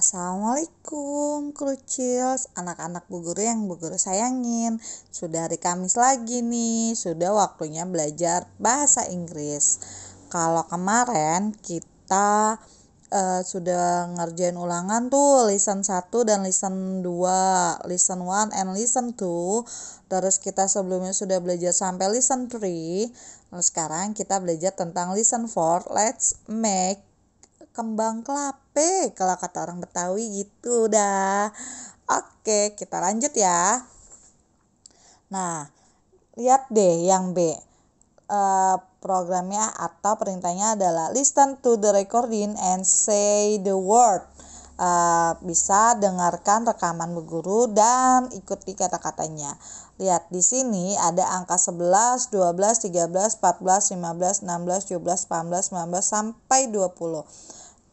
Assalamualaikum Crucils, anak-anak bu guru yang bu guru sayangin. Sudah hari Kamis lagi nih, sudah waktunya belajar bahasa Inggris. Kalau kemarin kita uh, sudah ngerjain ulangan tuh listen 1 dan listen 2, listen 1 and listen 2. Terus kita sebelumnya sudah belajar sampai listen 3. Nah, sekarang kita belajar tentang listen 4. Let's make kembang kelape kalau kata orang Betawi gitu dah. Oke, kita lanjut ya. Nah, lihat deh yang B. Uh, programnya atau perintahnya adalah listen to the recording and say the word. Uh, bisa dengarkan rekaman bu guru dan ikuti kata-katanya. Lihat di sini ada angka 11, 12, 13, 14, 15, 16, 17, 18, 19 sampai 20.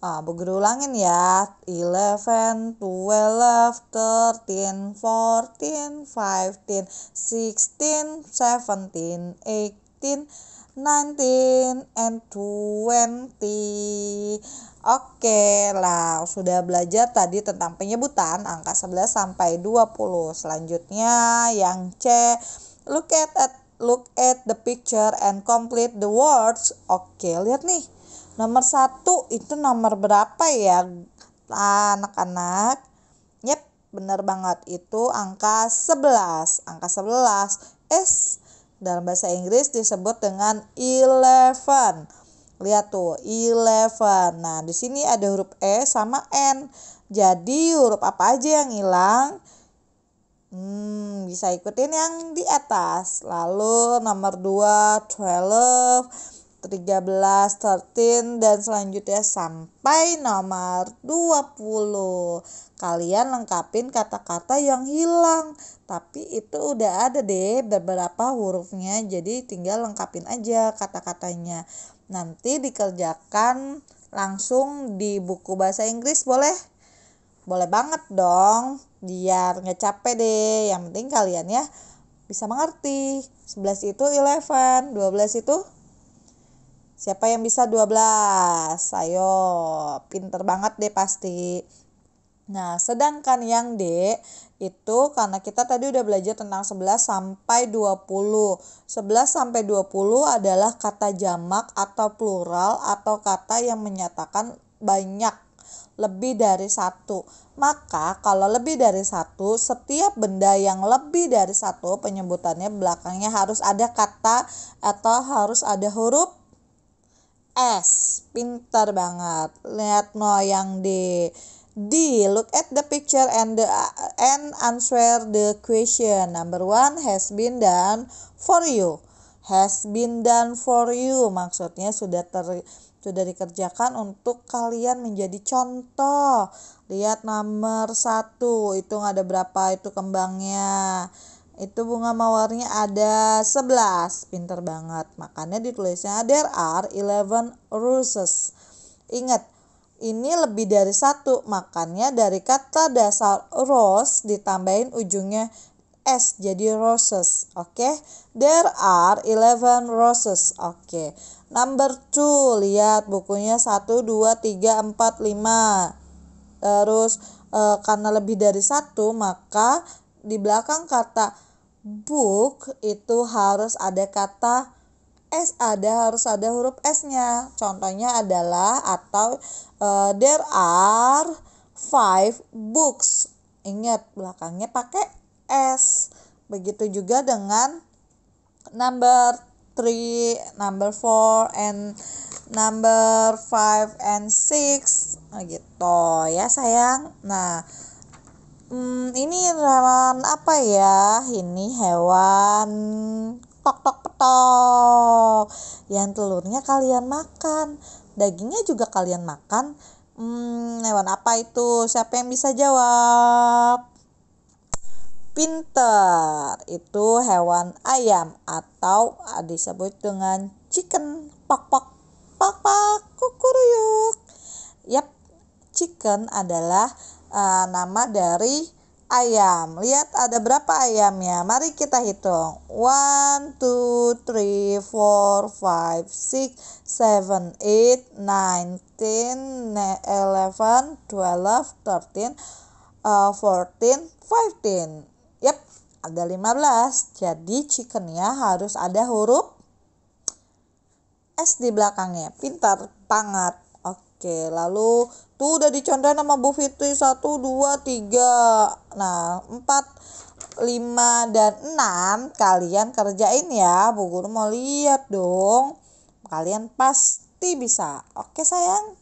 Ah, begitu ulangin ya. eleven twelve thirteen fourteen fifteen sixteen seventeen eighteen nineteen and twenty Oke lah, sudah belajar tadi tentang penyebutan angka sebelas sampai dua puluh Selanjutnya yang C, look at, at look at the picture and complete the words. Oke, lihat nih Nomor satu itu nomor berapa ya anak-anak? Yep, benar banget. Itu angka 11. Angka 11. S dalam bahasa Inggris disebut dengan eleven. Lihat tuh, eleven. Nah, di sini ada huruf E sama N. Jadi huruf apa aja yang hilang? Hmm, bisa ikutin yang di atas. Lalu nomor dua, 12 13, 13 dan selanjutnya sampai nomor 20. Kalian lengkapin kata-kata yang hilang, tapi itu udah ada deh beberapa hurufnya jadi tinggal lengkapin aja kata-katanya. Nanti dikerjakan langsung di buku bahasa Inggris boleh? Boleh banget dong, biar nggak capek deh. Yang penting kalian ya bisa mengerti. 11 itu 11, 12 itu Siapa yang bisa 12? Ayo, pinter banget deh pasti. Nah, sedangkan yang D itu karena kita tadi udah belajar tentang 11 sampai 20. 11 sampai 20 adalah kata jamak atau plural atau kata yang menyatakan banyak lebih dari satu. Maka kalau lebih dari satu, setiap benda yang lebih dari satu penyebutannya belakangnya harus ada kata atau harus ada huruf S. Pintar banget. Lihat no yang D. D. Look at the picture and the and answer the question. Number one has been done for you. Has been done for you maksudnya sudah ter sudah dikerjakan untuk kalian menjadi contoh. Lihat nomor satu, itu ada berapa itu kembangnya itu bunga mawarnya ada 11 pinter banget makanya ditulisnya there are 11 roses ingat ini lebih dari satu makanya dari kata dasar rose ditambahin ujungnya S jadi roses oke okay? there are 11 roses oke okay. number 2 lihat bukunya 1 2 3 4 5 terus e, karena lebih dari satu maka di belakang kata book itu harus ada kata S ada harus ada huruf S-nya. Contohnya adalah atau uh, there are five books. Ingat belakangnya pakai S. Begitu juga dengan number three, number four, and number five and six. Nah, gitu ya sayang. Nah, hmm, ini hewan apa ya ini hewan tok tok petok yang telurnya kalian makan dagingnya juga kalian makan hmm, hewan apa itu siapa yang bisa jawab pinter itu hewan ayam atau disebut dengan chicken pak pak pak pak kukuruyuk yap chicken adalah uh, nama dari ayam. Lihat ada berapa ayamnya. Mari kita hitung. 1, 2, 3, 4, 5, 6, 7, 8, 9, 10, 11, 12, 13, uh, 14, 15. Yap, ada 15. Jadi chickennya harus ada huruf S di belakangnya. Pintar banget. Oke, lalu tuh udah dicontohin sama Bu Fitri 1 2 3. Nah, 4 5 dan 6 kalian kerjain ya. Bu guru mau lihat dong. Kalian pasti bisa. Oke, sayang.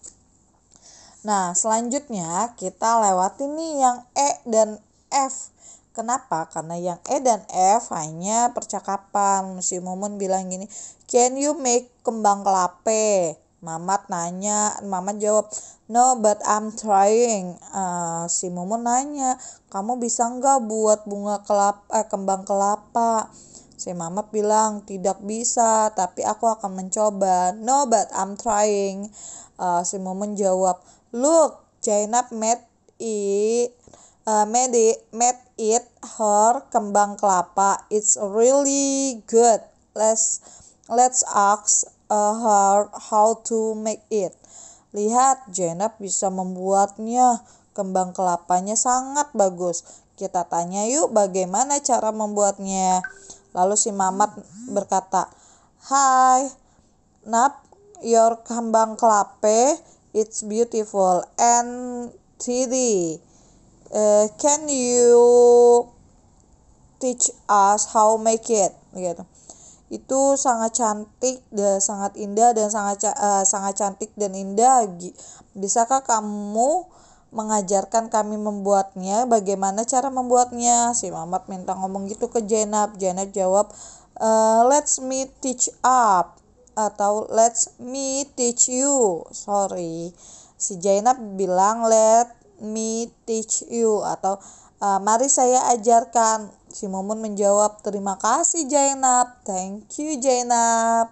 Nah, selanjutnya kita lewati nih yang E dan F. Kenapa? Karena yang E dan F hanya percakapan. Si Mumun bilang gini, "Can you make kembang kelape?" Mamat nanya, Mamat jawab, no but I'm trying. Uh, si Momo nanya, kamu bisa nggak buat bunga kelapa, eh, kembang kelapa? Si Mamat bilang, tidak bisa, tapi aku akan mencoba. No but I'm trying. Uh, si Momo jawab, look, Jainab made it uh, made it, made it her kembang kelapa. It's really good. Let's let's ask uh, how to make it. Lihat, Jenab bisa membuatnya. Kembang kelapanya sangat bagus. Kita tanya yuk bagaimana cara membuatnya. Lalu si Mamat berkata, Hai, Nap, your kembang kelapa, it's beautiful and tidy. Uh, can you teach us how make it? Gitu itu sangat cantik dan sangat indah dan sangat uh, sangat cantik dan indah. Bisakah kamu mengajarkan kami membuatnya? Bagaimana cara membuatnya? Si Mamat minta ngomong gitu ke Jenab. Jenab jawab, uh, "Let's me teach up." atau let's me teach you. Sorry. Si Jainab bilang let me teach you atau uh, mari saya ajarkan Si Momon menjawab, terima kasih Jainab, thank you Jainab.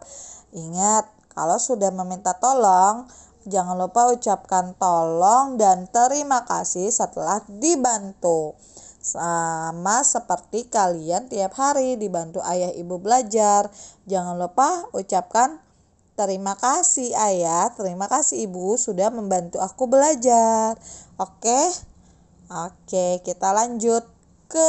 Ingat, kalau sudah meminta tolong, jangan lupa ucapkan tolong dan terima kasih setelah dibantu. Sama seperti kalian tiap hari dibantu ayah ibu belajar. Jangan lupa ucapkan terima kasih ayah, terima kasih ibu sudah membantu aku belajar. Oke? Oke, kita lanjut ke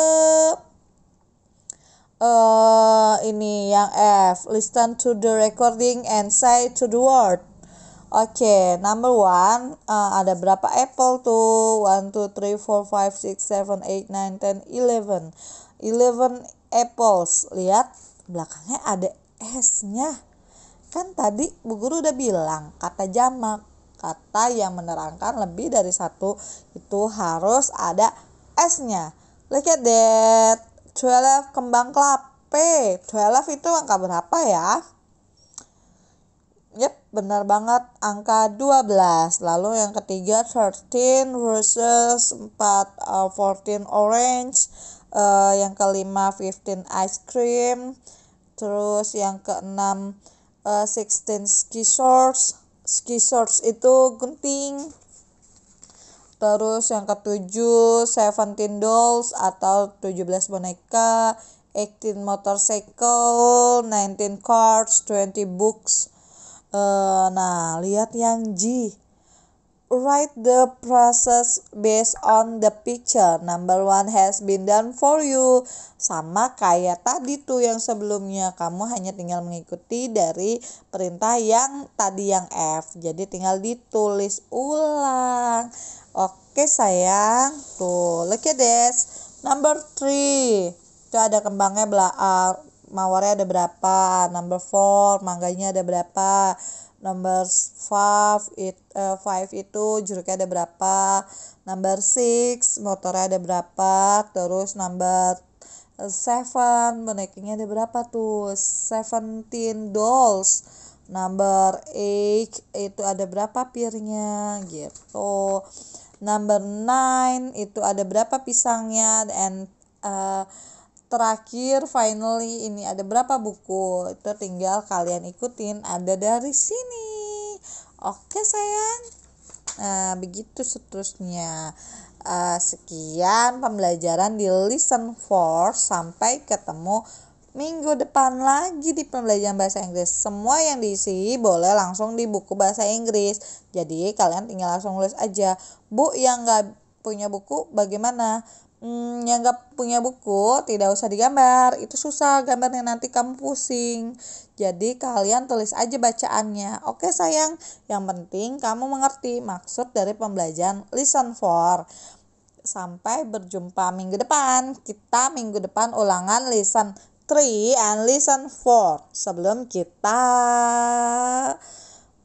uh, ini yang F listen to the recording and say to the word oke okay, number one uh, ada berapa apple tuh one two three four five six seven eight nine ten eleven eleven apples lihat belakangnya ada S nya kan tadi bu guru udah bilang kata jamak kata yang menerangkan lebih dari satu itu harus ada S nya look at that 12 kembang kelapa 12 itu angka berapa ya Yep, benar banget angka 12. Lalu yang ketiga 13 roses, 4 uh, 14 orange, uh, yang kelima 15 ice cream, terus yang keenam uh, 16 ski shorts. Ski shorts itu gunting. Terus yang ketujuh, Seventeen Dolls atau 17 boneka, 18 motorcycle, 19 cards, 20 books. Uh, nah, lihat yang G. Write the process based on the picture. Number one has been done for you. Sama kayak tadi tuh yang sebelumnya. Kamu hanya tinggal mengikuti dari perintah yang tadi yang F. Jadi tinggal ditulis ulang. Oke sayang. Tuh, look at this. Number three Itu ada kembangnya belakang. Uh, mawarnya ada berapa? Number four mangganya ada berapa? Number 5 it, uh, five itu jeruknya ada berapa? Number six motornya ada berapa? Terus number seven bonekanya ada berapa tuh seventeen dolls number eight itu ada berapa piringnya? gitu number nine itu ada berapa pisangnya and uh, terakhir finally ini ada berapa buku itu tinggal kalian ikutin ada dari sini oke sayang nah begitu seterusnya uh, sekian pembelajaran di listen for sampai ketemu minggu depan lagi di pembelajaran bahasa Inggris. Semua yang diisi boleh langsung di buku bahasa Inggris. Jadi kalian tinggal langsung nulis aja. Bu yang nggak punya buku bagaimana? Hmm, yang nggak punya buku tidak usah digambar. Itu susah gambarnya nanti kamu pusing. Jadi kalian tulis aja bacaannya. Oke sayang, yang penting kamu mengerti maksud dari pembelajaran listen for sampai berjumpa minggu depan. Kita minggu depan ulangan listen three and listen four. sebelum kita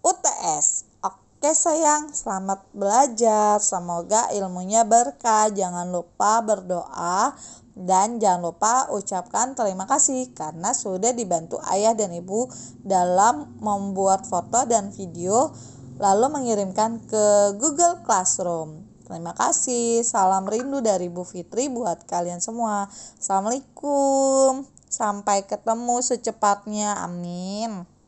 UTS. Oke sayang, selamat belajar. Semoga ilmunya berkah. Jangan lupa berdoa dan jangan lupa ucapkan terima kasih karena sudah dibantu ayah dan ibu dalam membuat foto dan video lalu mengirimkan ke Google Classroom. Terima kasih. Salam rindu dari Bu Fitri buat kalian semua. Assalamualaikum. Sampai ketemu secepatnya. Amin.